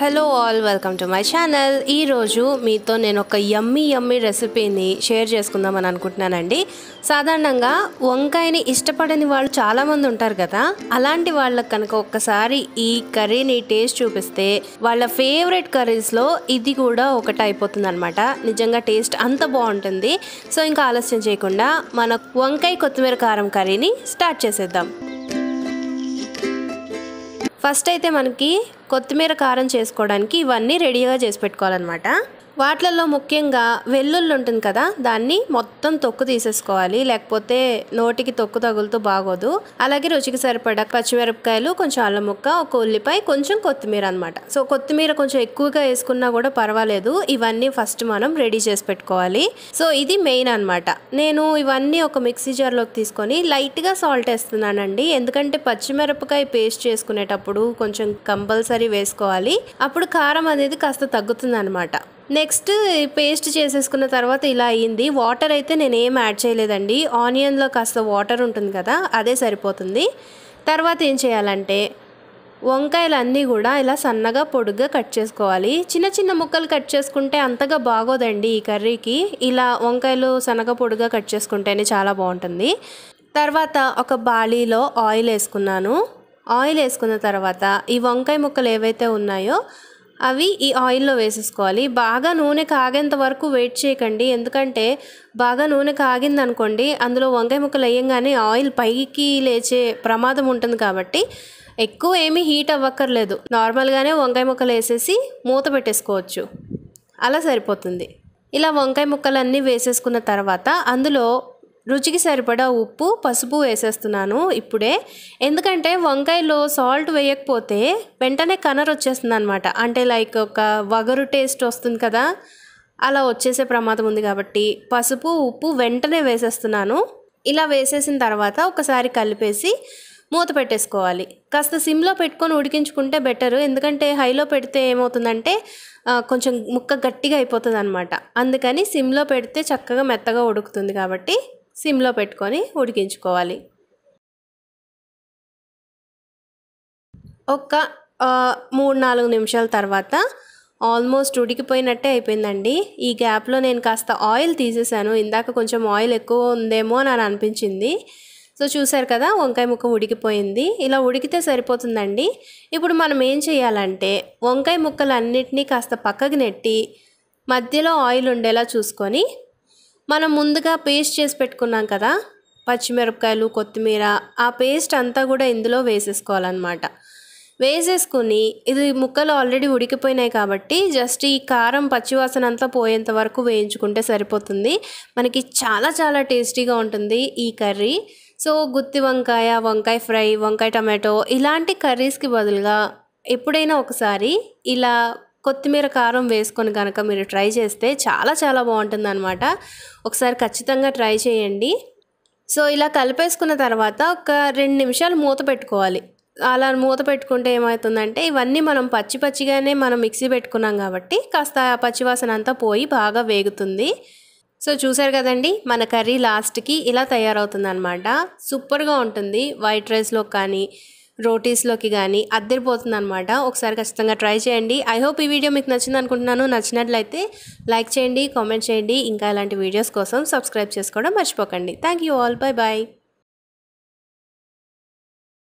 hello all welcome to my channel ఈరోజు మీతో నేను ఒక యమ్మీ యమ్మీ రెసిపీని షేర్ చేసుకుందామని అనుకుంటున్నానండి సాధారణంగా వంకాయని ఇష్టపడని వాళ్ళు చాలామంది ఉంటారు కదా అలాంటి వాళ్ళకి కనుక ఒక్కసారి ఈ కర్రీని టేస్ట్ చూపిస్తే వాళ్ళ ఫేవరెట్ కర్రీస్లో ఇది కూడా ఒకటి అయిపోతుంది అనమాట నిజంగా టేస్ట్ అంత బాగుంటుంది సో ఇంకా ఆలస్యం చేయకుండా మన వంకాయ కొత్తిమీర కారం కర్రీని స్టార్ట్ చేసేద్దాం ఫస్ట్ అయితే మనకి కొత్తిమీర కారం చేసుకోవడానికి ఇవన్నీ రెడీగా చేసి పెట్టుకోవాలన్నమాట వాటిలలో ముఖ్యంగా వెల్లుల్లి ఉంటుంది కదా దాన్ని మొత్తం తొక్కు తీసేసుకోవాలి లేకపోతే నోటికి తొక్కు తగులుతూ బాగోదు అలాగే రుచికి సరిపడా పచ్చిమిరపకాయలు కొంచెం అల్లం ముక్క ఒక ఉల్లిపాయ కొంచెం కొత్తిమీర అనమాట సో కొత్తిమీర కొంచెం ఎక్కువగా వేసుకున్నా కూడా పర్వాలేదు ఇవన్నీ ఫస్ట్ మనం రెడీ చేసి పెట్టుకోవాలి సో ఇది మెయిన్ అనమాట నేను ఇవన్నీ ఒక మిక్సీ జార్లోకి తీసుకొని లైట్గా సాల్ట్ వేస్తున్నానండి ఎందుకంటే పచ్చిమిరపకాయ పేస్ట్ చేసుకునేటప్పుడు కొంచెం కంపల్సరీ కర్రీ వేసుకోవాలి అప్పుడు కారం అనేది కాస్త తగ్గుతుంది అనమాట నెక్స్ట్ పేస్ట్ చేసేసుకున్న తర్వాత ఇలా అయ్యింది వాటర్ అయితే నేను ఏం యాడ్ చేయలేదండి ఆనియన్లో కాస్త వాటర్ ఉంటుంది కదా అదే సరిపోతుంది తర్వాత ఏం చేయాలంటే వంకాయలన్నీ కూడా ఇలా సన్నగా పొడుగ్గా కట్ చేసుకోవాలి చిన్న చిన్న ముక్కలు కట్ చేసుకుంటే అంతగా బాగోదండి ఈ కర్రీకి ఇలా వంకాయలు సన్నగా పొడుగ్గా కట్ చేసుకుంటేనే చాలా బాగుంటుంది తర్వాత ఒక బాలీలో ఆయిల్ వేసుకున్నాను ఆయిల్ వేసుకున్న తర్వాత ఈ వంకాయ ముక్కలు ఏవైతే ఉన్నాయో అవి ఈ ఆయిల్లో వేసేసుకోవాలి బాగా నూనె కాగేంత వరకు వెయిట్ చేయకండి ఎందుకంటే బాగా నూనె కాగింది అనుకోండి అందులో వంకాయ ముక్కలు వేయంగానే ఆయిల్ పైకి లేచే ప్రమాదం ఉంటుంది కాబట్టి ఎక్కువ ఏమీ హీట్ అవ్వక్కర్లేదు నార్మల్గానే వంకాయ ముక్కలు వేసేసి మూత పెట్టేసుకోవచ్చు అలా సరిపోతుంది ఇలా వంకాయ ముక్కలన్నీ వేసేసుకున్న తర్వాత అందులో రుచికి సరిపడా ఉప్పు పసుపు వేసేస్తున్నాను ఇప్పుడే ఎందుకంటే వంకాయలో సాల్ట్ వేయకపోతే వెంటనే కనర్ వచ్చేస్తుంది అనమాట అంటే లైక్ ఒక వగరు టేస్ట్ వస్తుంది కదా అలా వచ్చేసే ప్రమాదం ఉంది కాబట్టి పసుపు ఉప్పు వెంటనే వేసేస్తున్నాను ఇలా వేసేసిన తర్వాత ఒకసారి కలిపేసి మూత పెట్టేసుకోవాలి కాస్త సిమ్లో పెట్టుకొని ఉడికించుకుంటే బెటర్ ఎందుకంటే హైలో పెడితే ఏమవుతుందంటే కొంచెం ముక్క గట్టిగా అయిపోతుంది అనమాట అందుకని సిమ్లో పెడితే చక్కగా మెత్తగా ఉడుకుతుంది కాబట్టి సిమ్లో పెట్టుకొని ఉడికించుకోవాలి ఒక మూడు నాలుగు నిమిషాల తర్వాత ఆల్మోస్ట్ ఉడికిపోయినట్టే అయిపోయిందండి ఈ గ్యాప్లో నేను కాస్త ఆయిల్ తీసేసాను ఇందాక కొంచెం ఆయిల్ ఎక్కువ ఉందేమో అని అనిపించింది సో చూసారు కదా వంకాయ ముక్క ఉడికిపోయింది ఇలా ఉడికితే సరిపోతుందండి ఇప్పుడు మనం ఏం చేయాలంటే వంకాయ ముక్కలు అన్నిటినీ కాస్త పక్కకి నెట్టి మధ్యలో ఆయిల్ ఉండేలా చూసుకొని మనం ముందుగా పేస్ట్ చేసి పెట్టుకున్నాం కదా పచ్చిమిరపకాయలు కొత్తిమీర ఆ పేస్ట్ అంతా కూడా ఇందులో వేసేసుకోవాలన్నమాట వేసేసుకుని ఇది ముక్కలు ఆల్రెడీ ఉడికిపోయినాయి కాబట్టి జస్ట్ ఈ కారం పచ్చివాసన అంతా పోయేంత వరకు వేయించుకుంటే సరిపోతుంది మనకి చాలా చాలా టేస్టీగా ఉంటుంది ఈ కర్రీ సో గుత్తి వంకాయ వంకాయ ఫ్రై వంకాయ టమాటో ఇలాంటి కర్రీస్కి బదులుగా ఎప్పుడైనా ఒకసారి ఇలా కొత్తిమీర కారం వేసుకొని కనుక మీరు ట్రై చేస్తే చాలా చాలా బాగుంటుంది అనమాట ఒకసారి ఖచ్చితంగా ట్రై చేయండి సో ఇలా కలిపేసుకున్న తర్వాత ఒక రెండు నిమిషాలు మూత పెట్టుకోవాలి అలా మూత పెట్టుకుంటే ఏమవుతుందంటే ఇవన్నీ మనం పచ్చి పచ్చిగానే మనం మిక్సీ పెట్టుకున్నాం కాబట్టి కాస్త పచ్చివాసన అంతా పోయి బాగా వేగుతుంది సో చూసారు కదండి మన కర్రీ లాస్ట్కి ఇలా తయారవుతుంది అనమాట సూపర్గా ఉంటుంది వైట్ రైస్లో కానీ రోటీస్లోకి కానీ అద్దరిపోతుంది అనమాట ఒకసారి ఖచ్చితంగా ట్రై చేయండి ఐ హోప్ ఈ వీడియో మీకు నచ్చింది అనుకుంటున్నాను నచ్చినట్లయితే లైక్ చేయండి కామెంట్ చేయండి ఇంకా ఇలాంటి వీడియోస్ కోసం సబ్స్క్రైబ్ చేసుకోవడం మర్చిపోకండి thank you all bye bye